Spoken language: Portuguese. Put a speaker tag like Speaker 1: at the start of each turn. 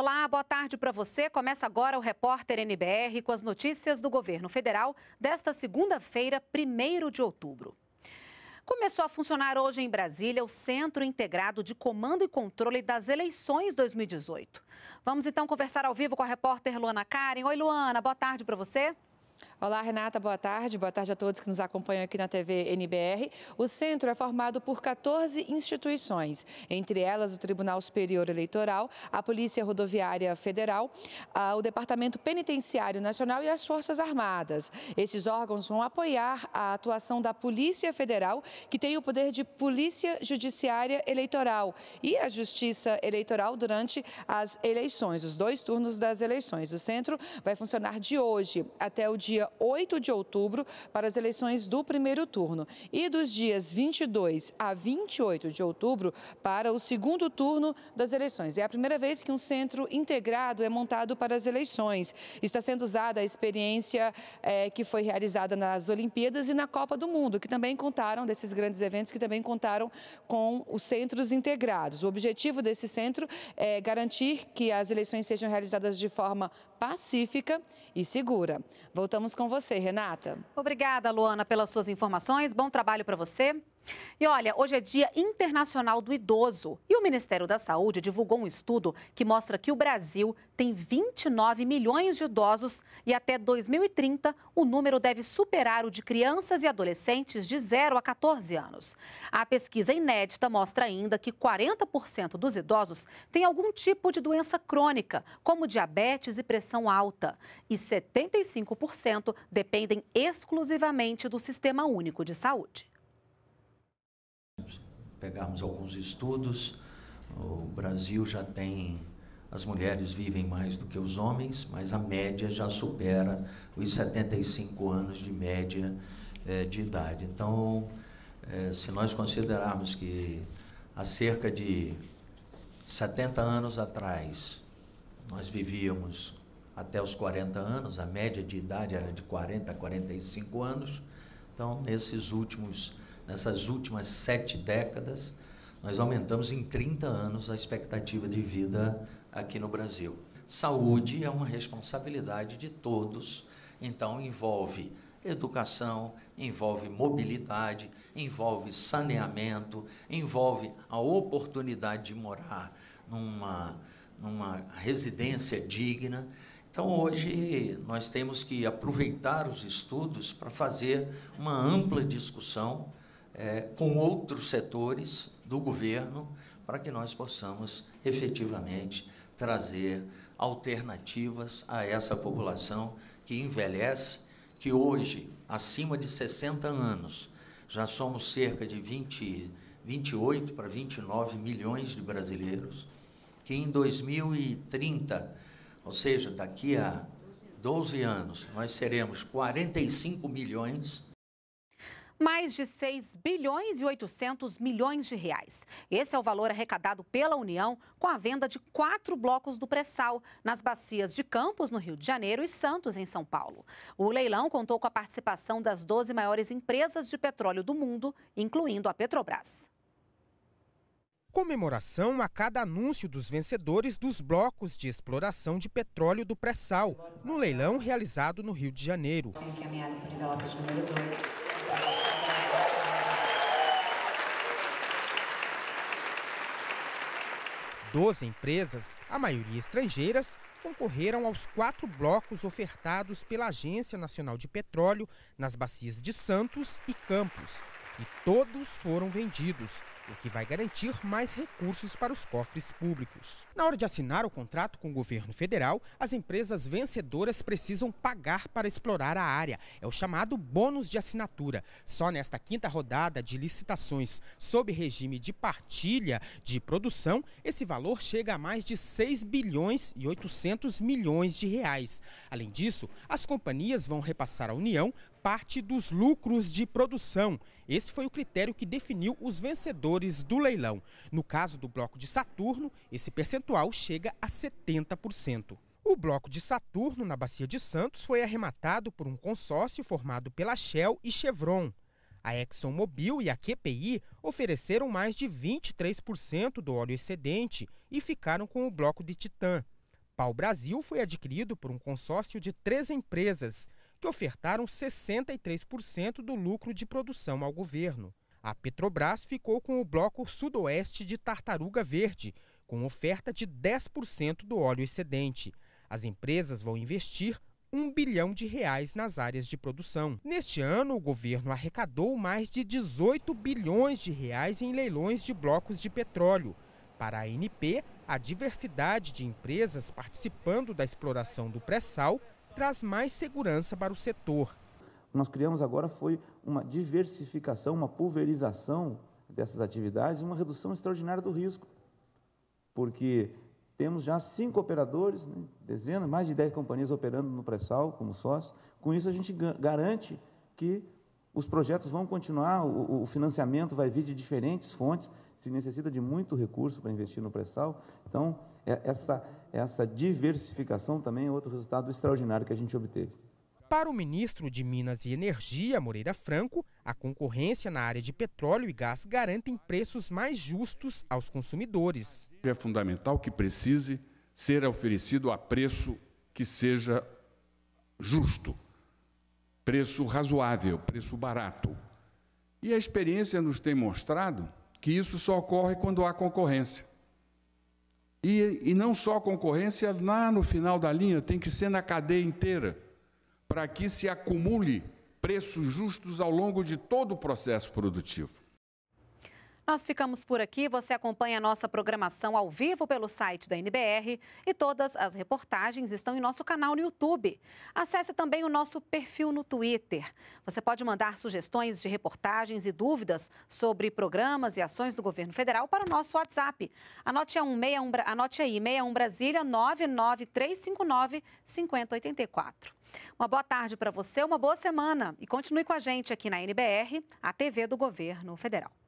Speaker 1: Olá, boa tarde para você. Começa agora o repórter NBR com as notícias do governo federal desta segunda-feira, 1 de outubro. Começou a funcionar hoje em Brasília o Centro Integrado de Comando e Controle das Eleições 2018. Vamos então conversar ao vivo com a repórter Luana Karen. Oi, Luana, boa tarde
Speaker 2: para você. Olá, Renata, boa tarde. Boa tarde a todos que nos acompanham aqui na TV NBR. O centro é formado por 14 instituições, entre elas o Tribunal Superior Eleitoral, a Polícia Rodoviária Federal, o Departamento Penitenciário Nacional e as Forças Armadas. Esses órgãos vão apoiar a atuação da Polícia Federal, que tem o poder de Polícia Judiciária Eleitoral e a Justiça Eleitoral durante as eleições, os dois turnos das eleições. O centro vai funcionar de hoje até o dia 8 de outubro para as eleições do primeiro turno e dos dias 22 a 28 de outubro para o segundo turno das eleições. É a primeira vez que um centro integrado é montado para as eleições. Está sendo usada a experiência é, que foi realizada nas Olimpíadas e na Copa do Mundo, que também contaram desses grandes eventos, que também contaram com os centros integrados. O objetivo desse centro é garantir que as eleições sejam realizadas de forma pacífica e segura. Voltamos com com você, Renata.
Speaker 1: Obrigada, Luana, pelas suas informações. Bom trabalho para você. E olha, hoje é Dia Internacional do Idoso e o Ministério da Saúde divulgou um estudo que mostra que o Brasil tem 29 milhões de idosos e até 2030 o número deve superar o de crianças e adolescentes de 0 a 14 anos. A pesquisa inédita mostra ainda que 40% dos idosos têm algum tipo de doença crônica, como diabetes e pressão alta, e 75% dependem exclusivamente do Sistema Único de Saúde
Speaker 3: pegarmos alguns estudos, o Brasil já tem. As mulheres vivem mais do que os homens, mas a média já supera os 75 anos de média é, de idade. Então, é, se nós considerarmos que há cerca de 70 anos atrás nós vivíamos até os 40 anos, a média de idade era de 40 a 45 anos, então nesses últimos Nessas últimas sete décadas, nós aumentamos em 30 anos a expectativa de vida aqui no Brasil. Saúde é uma responsabilidade de todos, então envolve educação, envolve mobilidade, envolve saneamento, envolve a oportunidade de morar numa, numa residência digna. Então, hoje, nós temos que aproveitar os estudos para fazer uma ampla discussão é, com outros setores do governo para que nós possamos efetivamente trazer alternativas a essa população que envelhece, que hoje, acima de 60 anos, já somos cerca de 20, 28 para 29 milhões de brasileiros, que em 2030, ou seja, daqui a 12 anos, nós seremos 45 milhões
Speaker 1: mais de 6 bilhões e 800 milhões de reais. Esse é o valor arrecadado pela União com a venda de quatro blocos do pré-sal nas bacias de Campos, no Rio de Janeiro, e Santos, em São Paulo. O leilão contou com a participação das 12 maiores empresas de petróleo do mundo, incluindo a Petrobras.
Speaker 4: Comemoração a cada anúncio dos vencedores dos blocos de exploração de petróleo do pré-sal, no leilão realizado no Rio de Janeiro. Doze empresas, a maioria estrangeiras, concorreram aos quatro blocos ofertados pela Agência Nacional de Petróleo nas bacias de Santos e Campos. E todos foram vendidos, o que vai garantir mais recursos para os cofres públicos. Na hora de assinar o contrato com o governo federal, as empresas vencedoras precisam pagar para explorar a área. É o chamado bônus de assinatura. Só nesta quinta rodada de licitações sob regime de partilha de produção, esse valor chega a mais de 6 bilhões e 800 milhões de reais. Além disso, as companhias vão repassar à União parte dos lucros de produção. Esse foi o critério que definiu os vencedores do leilão. No caso do bloco de Saturno, esse percentual chega a 70%. O bloco de Saturno, na Bacia de Santos, foi arrematado por um consórcio formado pela Shell e Chevron. A ExxonMobil e a QPI ofereceram mais de 23% do óleo excedente e ficaram com o bloco de Titã. Pau Brasil foi adquirido por um consórcio de três empresas, que ofertaram 63% do lucro de produção ao governo. A Petrobras ficou com o bloco sudoeste de Tartaruga Verde, com oferta de 10% do óleo excedente. As empresas vão investir um bilhão de reais nas áreas de produção. Neste ano, o governo arrecadou mais de 18 bilhões de reais em leilões de blocos de petróleo. Para a ANP, a diversidade de empresas participando da exploração do pré-sal traz mais segurança para o setor. nós criamos agora foi uma diversificação, uma pulverização dessas atividades, uma redução extraordinária do risco, porque temos já cinco operadores, né, dezenas, mais de dez companhias operando no pré-sal como sócios. Com isso, a gente garante que os projetos vão continuar, o, financiamento vai vir de diferentes fontes se necessita de muito recurso para investir no pré-sal. Então, é, essa, essa diversificação também é outro resultado extraordinário que a gente obteve. Para o ministro de Minas e Energia, Moreira Franco, a concorrência na área de petróleo e gás garantem preços mais justos aos consumidores. É fundamental que
Speaker 3: precise ser oferecido a preço que seja justo, preço razoável, preço barato. E a experiência nos tem mostrado que isso só ocorre quando há concorrência. E, e não só concorrência, lá no final da linha, tem que ser na cadeia inteira, para que se acumule preços justos ao longo de todo o processo produtivo.
Speaker 1: Nós ficamos por aqui. Você acompanha a nossa programação ao vivo pelo site da NBR e todas as reportagens estão em nosso canal no YouTube. Acesse também o nosso perfil no Twitter. Você pode mandar sugestões de reportagens e dúvidas sobre programas e ações do governo federal para o nosso WhatsApp. Anote, a 161, anote aí, 61 Brasília 99359 5084. Uma boa tarde para você, uma boa semana e continue com a gente aqui na NBR, a TV do Governo Federal.